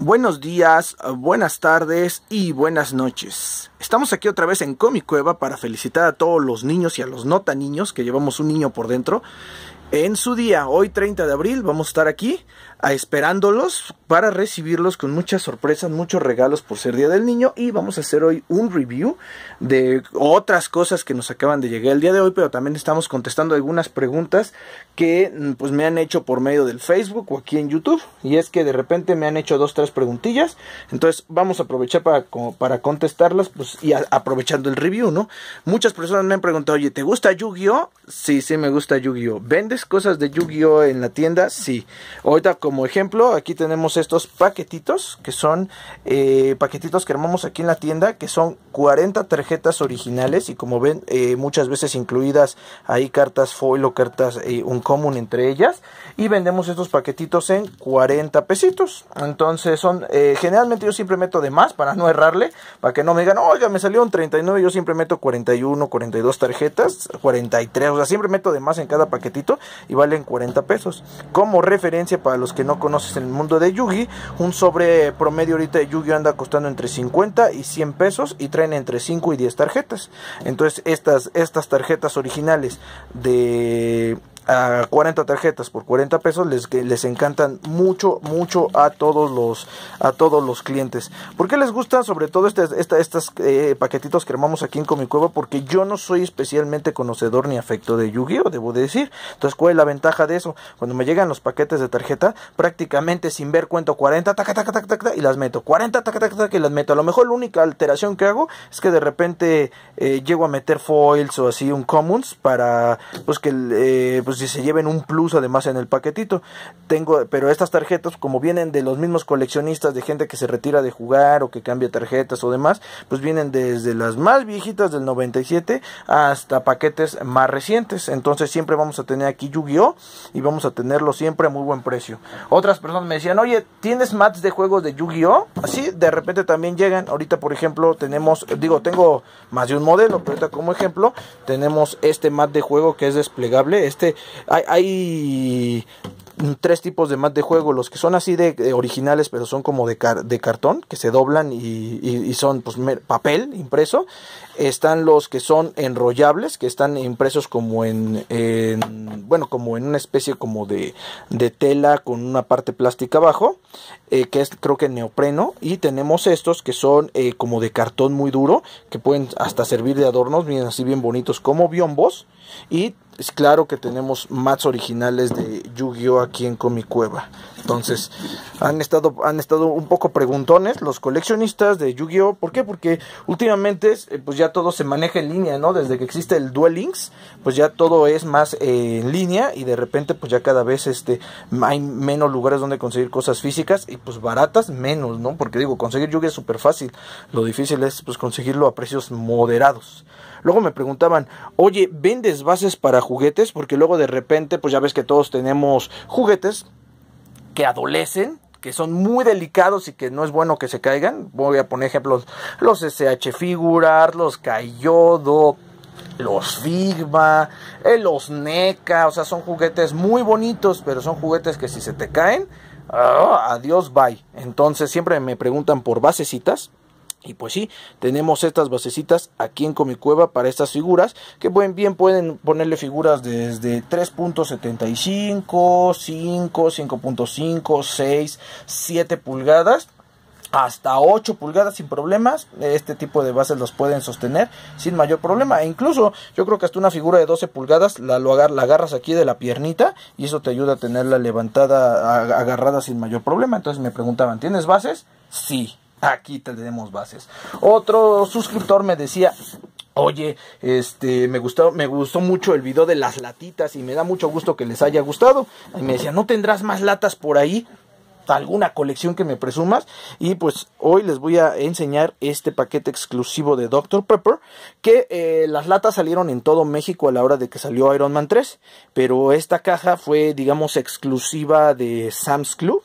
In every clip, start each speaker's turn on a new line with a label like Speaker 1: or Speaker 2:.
Speaker 1: Buenos días, buenas tardes y buenas noches. Estamos aquí otra vez en Cueva para felicitar a todos los niños y a los no tan niños, que llevamos un niño por dentro, en su día, hoy 30 de abril, vamos a estar aquí a esperándolos para recibirlos con muchas sorpresas, muchos regalos por ser Día del Niño y vamos a hacer hoy un review de otras cosas que nos acaban de llegar el día de hoy, pero también estamos contestando algunas preguntas que mm, pues me han hecho por medio del Facebook o aquí en YouTube y es que de repente me han hecho dos, tres preguntillas, entonces vamos a aprovechar para, para contestarlas pues y aprovechando el review, ¿no? Muchas personas me han preguntado, oye, ¿te gusta Yu-Gi-Oh? Sí, sí me gusta Yu-Gi-Oh. ¿Vendes cosas de Yu-Gi-Oh en la tienda, sí. Ahorita como ejemplo, aquí tenemos estos paquetitos, que son eh, paquetitos que armamos aquí en la tienda, que son 40 tarjetas originales y como ven, eh, muchas veces incluidas ahí cartas foil o cartas eh, un común entre ellas. Y vendemos estos paquetitos en 40 pesitos. Entonces son, generalmente yo siempre meto de más para no errarle, para que no me digan, oiga, me salió un 39, yo siempre meto 41, 42 tarjetas, 43, o sea, siempre meto de más en cada paquetito y valen 40 pesos. Como referencia para los que no conoces el mundo de Yugi, un sobre promedio ahorita de Yugi anda costando entre 50 y 100 pesos y traen entre 5 y 10 tarjetas. Entonces estas, estas tarjetas originales de a 40 tarjetas por 40 pesos les, les encantan mucho mucho a todos los a todos los clientes porque les gustan sobre todo este, estas estas eh, paquetitos que armamos aquí en cueva porque yo no soy especialmente conocedor ni afecto de Yu-Gi-Oh debo decir entonces cuál es la ventaja de eso cuando me llegan los paquetes de tarjeta prácticamente sin ver cuento 40 y las meto 40 taca, y las meto a lo mejor la única alteración que hago es que de repente eh, llego a meter foils o así un commons para pues que eh, pues si se lleven un plus además en el paquetito. Tengo, pero estas tarjetas, como vienen de los mismos coleccionistas, de gente que se retira de jugar o que cambia tarjetas o demás, pues vienen desde las más viejitas del 97 hasta paquetes más recientes. Entonces siempre vamos a tener aquí Yu-Gi-Oh! y vamos a tenerlo siempre a muy buen precio. Otras personas me decían, oye, ¿tienes mats de juegos de Yu-Gi-Oh? Así de repente también llegan. Ahorita, por ejemplo, tenemos, digo, tengo más de un modelo, pero ahorita como ejemplo, tenemos este mat de juego que es desplegable. Este hay, tres tipos de mat de juego, los que son así de, originales, pero son como de, de cartón, que se doblan y, y, son pues, papel impreso. Están los que son enrollables, que están impresos como en, bueno, como en una especie como de, de tela con una parte plástica abajo, eh, que es creo que neopreno. Y tenemos estos que son eh, como de cartón muy duro, que pueden hasta servir de adornos, bien así bien bonitos como biombos. Y es claro que tenemos mats originales de Yu-Gi-Oh aquí en Cueva. Entonces, han estado, han estado un poco preguntones los coleccionistas de Yu-Gi-Oh. ¿Por qué? Porque últimamente, eh, pues ya todo se maneja en línea, ¿no? Desde que existe el Duel Links, pues ya todo es más eh, en línea y de repente, pues ya cada vez este, hay menos lugares donde conseguir cosas físicas y pues baratas menos, ¿no? Porque digo, conseguir Yu-Gi-Oh es súper fácil. Lo difícil es pues conseguirlo a precios moderados. Luego me preguntaban, oye, ¿vendes bases para juguetes? Porque luego de repente, pues ya ves que todos tenemos juguetes que adolecen que son muy delicados y que no es bueno que se caigan. Voy a poner ejemplos, los SH Figurar, los Cayodo, los Figma, eh, los NECA, o sea, son juguetes muy bonitos, pero son juguetes que si se te caen, ah, adiós, bye. Entonces siempre me preguntan por basecitas y pues sí, tenemos estas basecitas aquí en Comicueva para estas figuras, que bien pueden ponerle figuras desde 3.75, 5, 5.5, 6, 7 pulgadas hasta 8 pulgadas sin problemas. Este tipo de bases los pueden sostener sin mayor problema. E incluso yo creo que hasta una figura de 12 pulgadas la, la agarras aquí de la piernita y eso te ayuda a tenerla levantada, agarrada sin mayor problema. Entonces me preguntaban, ¿tienes bases? Sí aquí tenemos bases. Otro suscriptor me decía, oye, este, me gustó, me gustó mucho el video de las latitas y me da mucho gusto que les haya gustado. Y me decía, ¿no tendrás más latas por ahí? alguna colección que me presumas y pues hoy les voy a enseñar este paquete exclusivo de Dr. Pepper que eh, las latas salieron en todo México a la hora de que salió Iron Man 3 pero esta caja fue digamos exclusiva de Sam's Club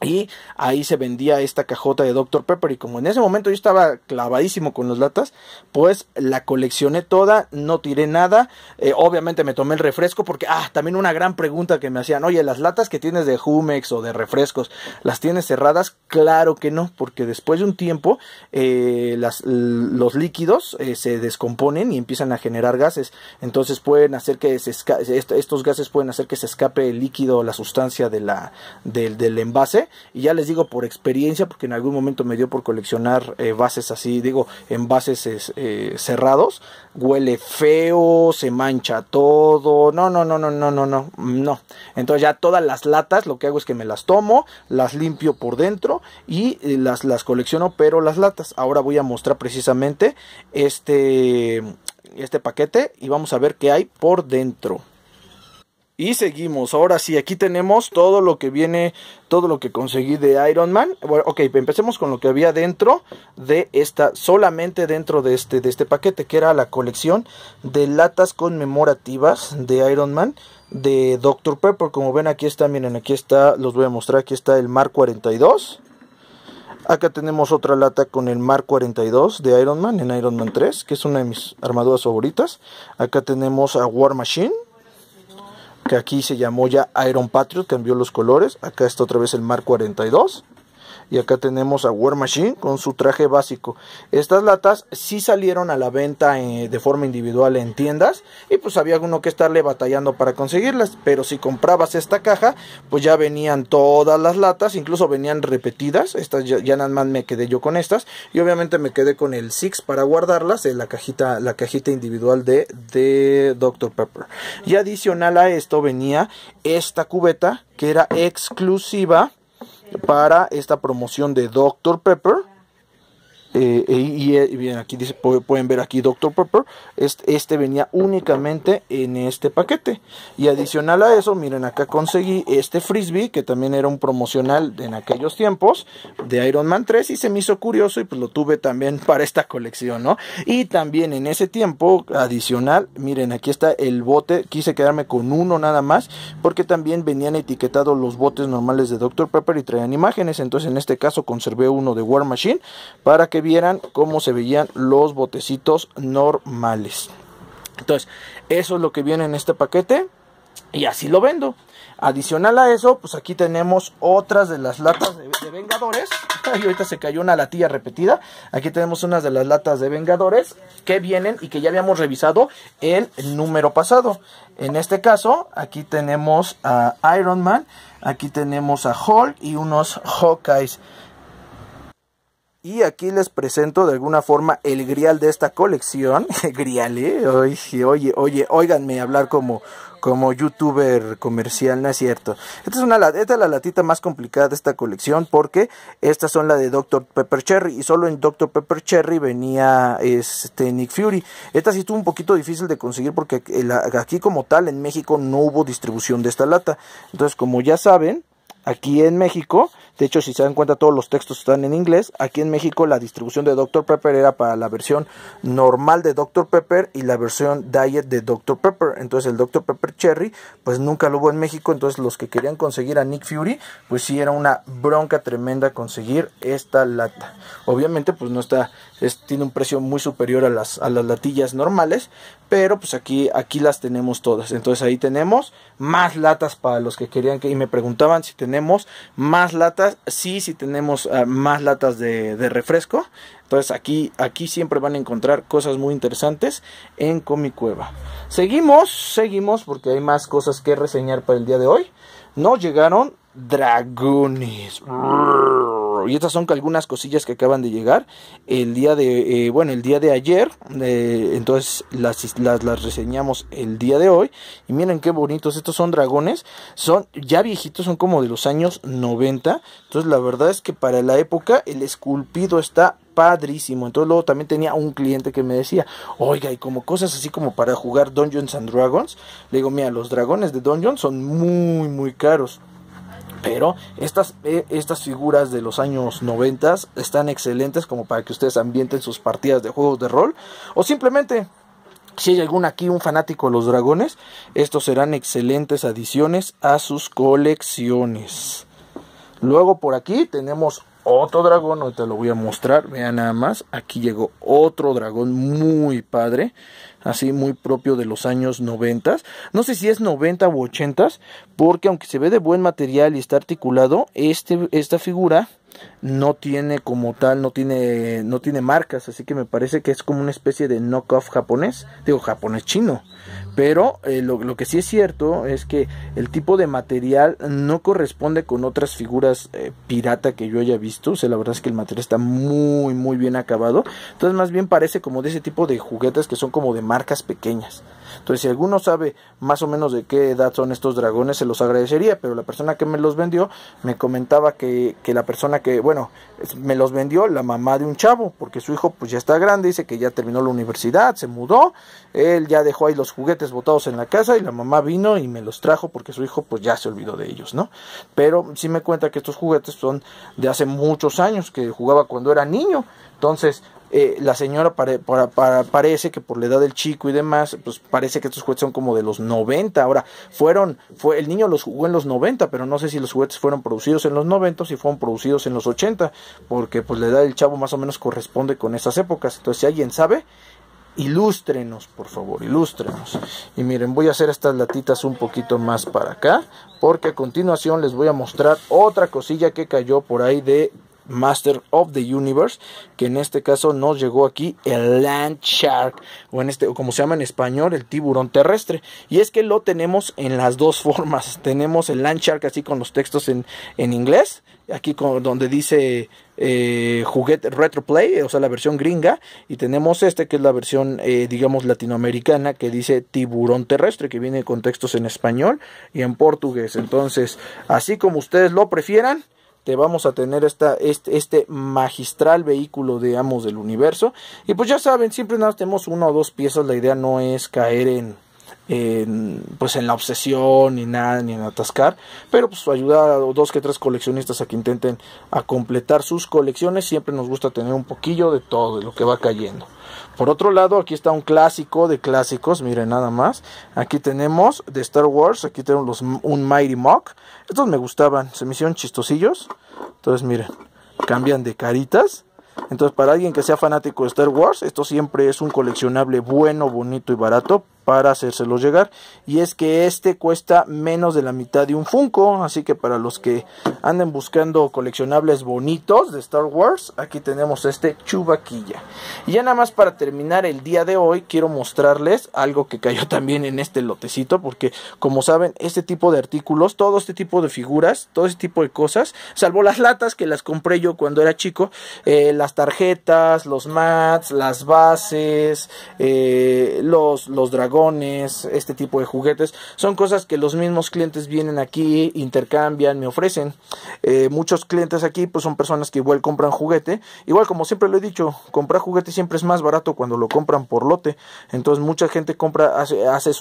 Speaker 1: y ahí se vendía esta cajota de Dr. Pepper. Y como en ese momento yo estaba clavadísimo con las latas, pues la coleccioné toda, no tiré nada. Eh, obviamente me tomé el refresco porque, ah, también una gran pregunta que me hacían, oye, las latas que tienes de Jumex o de refrescos, ¿las tienes cerradas? Claro que no, porque después de un tiempo eh, las, los líquidos eh, se descomponen y empiezan a generar gases. Entonces pueden hacer que se estos gases pueden hacer que se escape el líquido o la sustancia de la, del envase y ya les digo por experiencia porque en algún momento me dio por coleccionar eh, bases así digo envases bases eh, cerrados huele feo se mancha todo no no no no no no no no entonces ya todas las latas lo que hago es que me las tomo las limpio por dentro y eh, las las colecciono pero las latas ahora voy a mostrar precisamente este este paquete y vamos a ver qué hay por dentro y seguimos, ahora sí, aquí tenemos todo lo que viene, todo lo que conseguí de Iron Man. Bueno, ok, empecemos con lo que había dentro de esta, solamente dentro de este, de este paquete, que era la colección de latas conmemorativas de Iron Man de Dr. Pepper. Como ven, aquí está, miren, aquí está, los voy a mostrar, aquí está el Mar 42. Acá tenemos otra lata con el Mark 42 de Iron Man en Iron Man 3, que es una de mis armaduras favoritas. Acá tenemos a War Machine que aquí se llamó ya Iron Patriot, cambió los colores, acá está otra vez el Mark 42 y acá tenemos a War Machine con su traje básico. Estas latas sí salieron a la venta eh, de forma individual en tiendas. Y pues había uno que estarle batallando para conseguirlas. Pero si comprabas esta caja, pues ya venían todas las latas. Incluso venían repetidas. Estas ya, nada más me quedé yo con estas. Y obviamente me quedé con el Six para guardarlas. En la cajita, la cajita individual de, de Dr. Pepper. Y adicional a esto venía esta cubeta que era exclusiva para esta promoción de Dr. Pepper eh, eh, eh, y, bien aquí dice, pueden ver aquí Dr. Pepper, este, este, venía únicamente en este paquete. Y adicional a eso, miren, acá conseguí este frisbee, que también era un promocional en aquellos tiempos, de Iron Man 3, y se me hizo curioso y pues lo tuve también para esta colección, ¿no? Y también en ese tiempo, adicional, miren, aquí está el bote, quise quedarme con uno nada más, porque también venían etiquetados los botes normales de Dr. Pepper y traían imágenes, entonces en este caso conservé uno de War Machine para que vieran cómo se veían los botecitos normales. Entonces, eso es lo que viene en este paquete y así lo vendo. Adicional a eso, pues aquí tenemos otras de las latas de, Vengadores. y ahorita se cayó una latilla repetida. Aquí tenemos unas de las latas de Vengadores que vienen y que ya habíamos revisado el número pasado. En este caso, aquí tenemos a Iron Man, aquí tenemos a Hulk y unos Hawkeyes. Y aquí les presento de alguna forma el grial de esta colección. grial, ¿eh? Oye, oye, oye, oiganme hablar como, como youtuber comercial, no es cierto. Esta es, una, esta es la latita más complicada de esta colección porque estas son la de Dr. Pepper Cherry y solo en Dr. Pepper Cherry venía este Nick Fury. Esta sí estuvo un poquito difícil de conseguir porque aquí como tal en México no hubo distribución de esta lata. Entonces, como ya saben, aquí en México de hecho, si se dan cuenta, todos los textos están en inglés. Aquí en México la distribución de Dr. Pepper era para la versión normal de Dr. Pepper y la versión diet de Dr. Pepper. Entonces el Dr. Pepper Cherry, pues nunca lo hubo en México. Entonces los que querían conseguir a Nick Fury, pues sí era una bronca tremenda conseguir esta lata. Obviamente, pues no está, tiene un precio muy superior a las, a las latillas normales. Pero pues aquí, aquí las tenemos todas. Entonces ahí tenemos más latas para los que querían que... Y me preguntaban si tenemos más latas sí, si tenemos ah, más latas de, refresco. Entonces aquí, aquí siempre van a encontrar cosas muy interesantes en ComiCueva Cueva. Seguimos, seguimos porque hay más cosas que reseñar para el día de hoy. Nos llegaron dragones. Y estas son algunas cosillas que acaban de llegar el día de, eh, bueno, el día de ayer. Eh, entonces las, reseñamos el día de hoy. Y miren qué bonitos, estos son dragones. Son ya viejitos, son como de los años 90. Entonces la verdad es que para la época el esculpido está padrísimo. Entonces luego también tenía un cliente que me decía, oiga, y como cosas así como para jugar Dungeons and Dragons. Le digo, mira, los dragones de Dungeons son muy, muy caros. Pero eh, estas, figuras de los años 90 están excelentes como para que ustedes ambienten sus partidas de juegos de rol. O simplemente si hay algún aquí, un fanático de los dragones, estos serán excelentes adiciones a sus colecciones. Luego por aquí tenemos otro dragón, ahorita te lo voy a mostrar, vean nada más, aquí llegó otro dragón muy padre, así muy propio de los años 90, no sé si es 90 u 80, porque aunque se ve de buen material y está articulado, este, esta figura no tiene como tal, no tiene, no tiene marcas, así que me parece que es como una especie de knockoff japonés, digo japonés chino, pero eh, lo, que sí es cierto es que el tipo de material no corresponde con otras figuras eh, pirata que yo haya visto. O la verdad es que el material está muy, muy bien acabado. Entonces, más bien parece como de ese tipo de juguetes que son como de marcas pequeñas. Entonces, si alguno sabe más o menos de qué edad son estos dragones, se los agradecería. Pero la persona que me los vendió me comentaba que, que la persona que, bueno, me los vendió la mamá de un chavo, porque su hijo pues ya está grande, dice que ya terminó la universidad, se mudó, él ya dejó ahí los juguetes botados en la casa y la mamá vino y me los trajo porque su hijo pues ya se olvidó de ellos, ¿no? Pero sí me cuenta que estos juguetes son de hace muchos años, que jugaba cuando era niño. Entonces, eh, la señora parece que por la edad del chico y demás, pues parece que estos juguetes son como de los 90. Ahora, fueron, fue, el niño los jugó en los 90, pero no sé si los juguetes fueron producidos en los 90 o fueron producidos en los 80, porque pues la edad del chavo más o menos corresponde con esas épocas. Entonces, si alguien sabe, ilústrenos, por favor, ilústrenos. Y miren, voy a hacer estas latitas un poquito más para acá, porque a continuación les voy a mostrar otra cosilla que cayó por ahí de Master of the Universe, que en este caso nos llegó aquí el Land Shark, o en este, como se llama en español, el tiburón terrestre. Y es que lo tenemos en las dos formas. Tenemos el Land Shark así con los textos en, en inglés, aquí donde dice eh, juguete retro play, o sea, la versión gringa, y tenemos este que es la versión, eh, digamos, latinoamericana, que dice tiburón terrestre, que viene con textos en español y en portugués. Entonces, así como ustedes lo prefieran, este, vamos a tener esta, este, este, magistral vehículo de Amos del Universo. Y pues ya saben, siempre nada tenemos una o dos piezas, la idea no es caer en pues en la obsesión ni nada, ni en atascar, pero pues ayudar a dos que tres coleccionistas a que intenten a completar sus colecciones, siempre nos gusta tener un poquillo de todo, de lo que va cayendo. Por otro lado, aquí está un clásico de clásicos, miren nada más. Aquí tenemos de Star Wars, aquí tenemos los, un Mighty Mock. Estos me gustaban, se me hicieron chistosillos. Entonces, miren, cambian de caritas. Entonces, para alguien que sea fanático de Star Wars, esto siempre es un coleccionable bueno, bonito y barato para hacérselo llegar. Y es que este cuesta menos de la mitad de un Funko. Así que para los que anden buscando coleccionables bonitos de Star Wars, aquí tenemos este chubaquilla. Y ya nada más para terminar el día de hoy, quiero mostrarles algo que cayó también en este lotecito. Porque como saben, este tipo de artículos, todo este tipo de figuras, todo este tipo de cosas, salvo las latas que las compré yo cuando era chico, eh, las tarjetas, los mats, las bases, eh, los, los dragones este tipo de juguetes, son cosas que los mismos clientes vienen aquí, intercambian, me ofrecen. Eh, muchos clientes aquí pues son personas que igual compran juguete, igual como siempre lo he dicho, comprar juguete siempre es más barato cuando lo compran por lote, entonces mucha gente compra, hace, eh,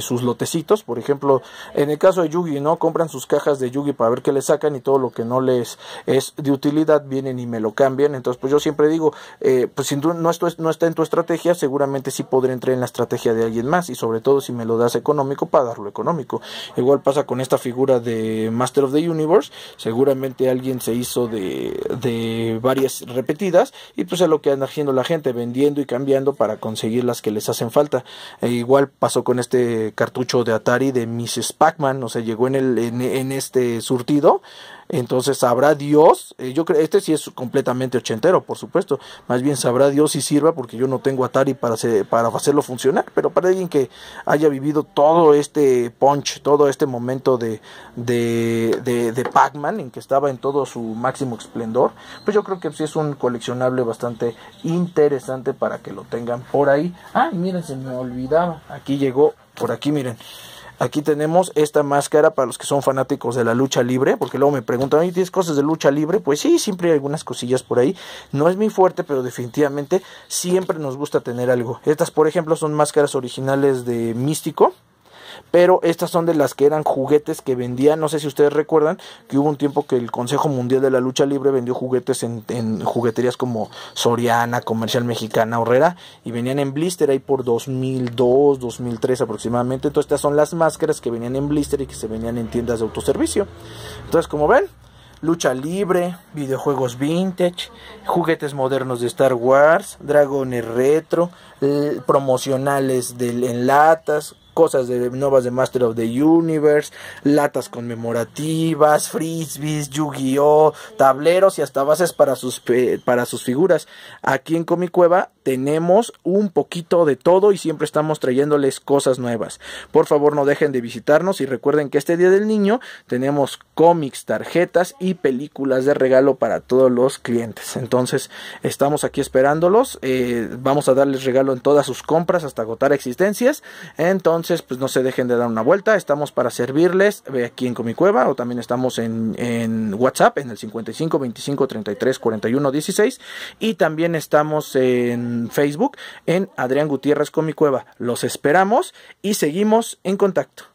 Speaker 1: sus, lotecitos, por ejemplo, en el caso de Yugi, ¿no? Compran sus cajas de Yugi para ver qué le sacan y todo lo que no les es de utilidad vienen y me lo cambian, entonces pues yo siempre digo, eh, pues si no, no está en tu estrategia, seguramente sí podré entrar en la estrategia de alguien más y sobre todo si me lo das económico, para darlo económico. Igual pasa con esta figura de Master of the Universe, seguramente alguien se hizo de, varias repetidas y pues es lo que anda haciendo la gente, vendiendo y cambiando para conseguir las que les hacen falta. E igual pasó con este cartucho de Atari de Mrs. Pac-Man, o sea, llegó en, el, en este surtido entonces sabrá Dios, eh, yo creo, este sí es completamente ochentero, por supuesto, más bien sabrá Dios si sirva, porque yo no tengo Atari para, para hacerlo funcionar, pero para alguien que haya vivido todo este punch, todo este momento de, de, de, de Pac-Man, en que estaba en todo su máximo esplendor, pues yo creo que sí es un coleccionable bastante interesante para que lo tengan por ahí. Ah, miren, se me olvidaba, aquí llegó, por aquí miren. Aquí tenemos esta máscara para los que son fanáticos de la lucha libre, porque luego me preguntan, tienes cosas de lucha libre? Pues sí, siempre hay algunas cosillas por ahí. No es mi fuerte, pero definitivamente siempre nos gusta tener algo. Estas, por ejemplo, son máscaras originales de Místico pero estas son de las que eran juguetes que vendían, no sé si ustedes recuerdan que hubo un tiempo que el Consejo Mundial de la Lucha Libre vendió juguetes en, jugueterías como Soriana, Comercial Mexicana, Horrera y venían en blister ahí por 2002, 2003 aproximadamente, entonces estas son las máscaras que venían en blister y que se venían en tiendas de autoservicio. Entonces, como ven, lucha libre, videojuegos vintage, juguetes modernos de Star Wars, dragones retro, promocionales del en latas, cosas de, nuevas de Master of the Universe, latas conmemorativas, frisbees, Yu-Gi-Oh, tableros y hasta bases para sus, eh, para sus figuras. Aquí en Comicueva tenemos un poquito de todo y siempre estamos trayéndoles cosas nuevas. Por favor, no dejen de visitarnos y recuerden que este Día del Niño tenemos cómics, tarjetas y películas de regalo para todos los clientes. Entonces, estamos aquí esperándolos. Eh, vamos a darles regalo en todas sus compras hasta agotar existencias. Entonces, pues no se dejen de dar una vuelta. Estamos para servirles eh, aquí en Comicueva o también estamos en, en WhatsApp en el 55 25 33 41 16 y también estamos en Facebook en Adrián Gutiérrez con mi cueva Los esperamos y seguimos en contacto.